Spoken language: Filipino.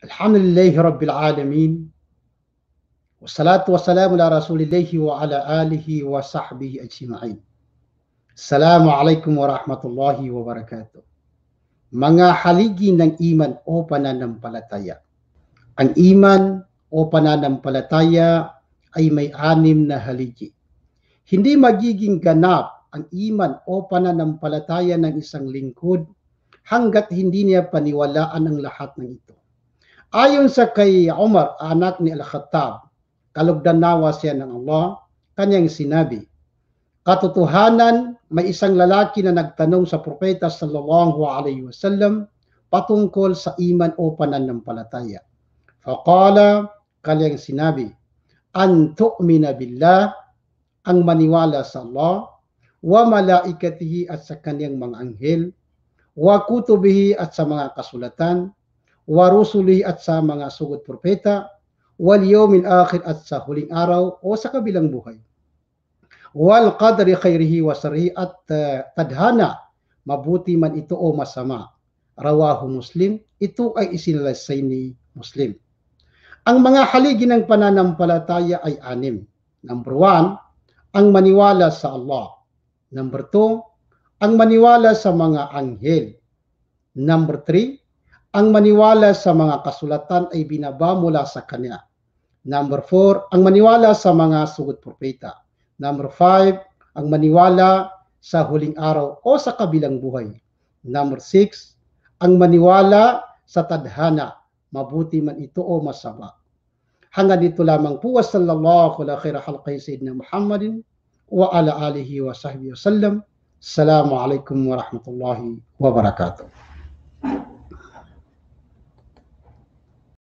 الحمد لله رب العالمين والصلاة والسلام على رسول الله وعلى آله وصحبه أجمعين السلام عليكم ورحمة الله وبركاته mga haligi ng iman o pananampalataya. Ang iman o pananampalataya ay may anim na haligi. Hindi magiging ganap ang iman o pananampalataya ng isang lingkod hanggat hindi niya paniwalaan ang lahat ng ito. Ayon sa kay Umar, anak ni Al-Khattab, kalugdan nawa siya ng Allah, kanyang sinabi, Katotohanan, may isang lalaki na nagtanong sa propeta sallallahu alaihi wasallam patungkol sa iman o pananampalataya. Faqala, kanyang sinabi, An billah, ang maniwala sa Allah, wa malaikatihi at sa kanyang mga anghel, wa kutubihi at sa mga kasulatan, wa rusuli at sa mga sugod propeta, wal yawmil akhir at sa huling araw o sa kabilang buhay. Wal qadri khairihi wa sarhi at uh, tadhana, mabuti man ito o masama. Rawahu Muslim, ito ay isinalaysay ni Muslim. Ang mga haligi ng pananampalataya ay anim. Number one, ang maniwala sa Allah. Number two, ang maniwala sa mga anghel. Number three, ang maniwala sa mga kasulatan ay binaba mula sa kanya. Number 4, ang maniwala sa mga sugod propeta. Number 5, ang maniwala sa huling araw o sa kabilang buhay. Number 6, ang maniwala sa tadhana, mabuti man ito o masama. Hanggang dito lamang po, wasallallahu ala khaira halqay Sayyidina Muhammadin wa ala alihi wa sahbihi wa sallam. Assalamu alaikum wa rahmatullahi